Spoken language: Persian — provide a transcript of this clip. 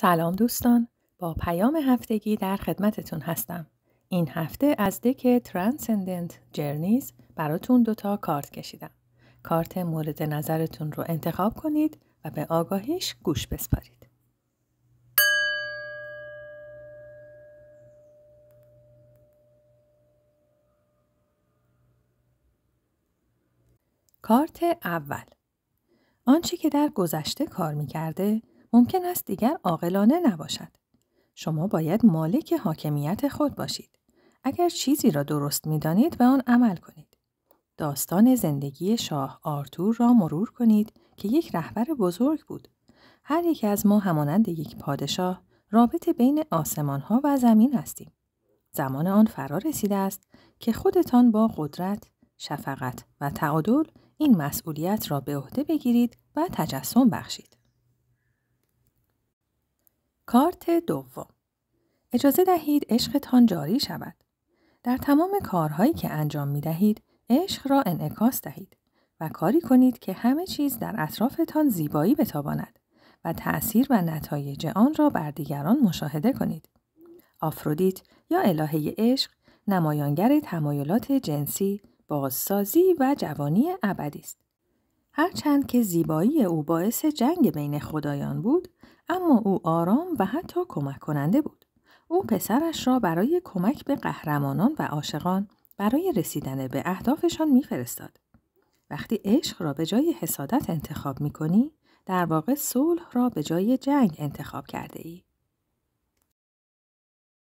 سلام دوستان با پیام هفتگی در خدمتتون هستم این هفته از دک ترانسندنت جرنیز براتون دوتا کارت کشیدم کارت مورد نظرتون رو انتخاب کنید و به آگاهیش گوش بسپارید کارت اول آنچه که در گذشته کار می ممکن است دیگر عاقلانه نباشد. شما باید مالک حاکمیت خود باشید. اگر چیزی را درست می دانید به آن عمل کنید. داستان زندگی شاه آرتور را مرور کنید که یک رهبر بزرگ بود. هر یک از ما همانند یک پادشاه رابطه بین آسمان ها و زمین هستیم. زمان آن فرا رسیده است که خودتان با قدرت، شفقت و تعادل این مسئولیت را به عهده بگیرید و تجسم بخشید. کارت دوم اجازه دهید عشقتان جاری شود. در تمام کارهایی که انجام می دهید، عشق را انعکاس دهید و کاری کنید که همه چیز در اطرافتان زیبایی بتاباند و تأثیر و نتایج آن را بر دیگران مشاهده کنید. آفرودیت یا الهه عشق نمایانگر تمایلات جنسی، بازسازی و جوانی ابدی است. هرچند که زیبایی او باعث جنگ بین خدایان بود، اما او آرام و حتی کمک کننده بود. او پسرش را برای کمک به قهرمانان و عاشقان برای رسیدن به اهدافشان میفرستاد. وقتی عشق را به جای حسادت انتخاب می کنی، در واقع صلح را به جای جنگ انتخاب کرده ای.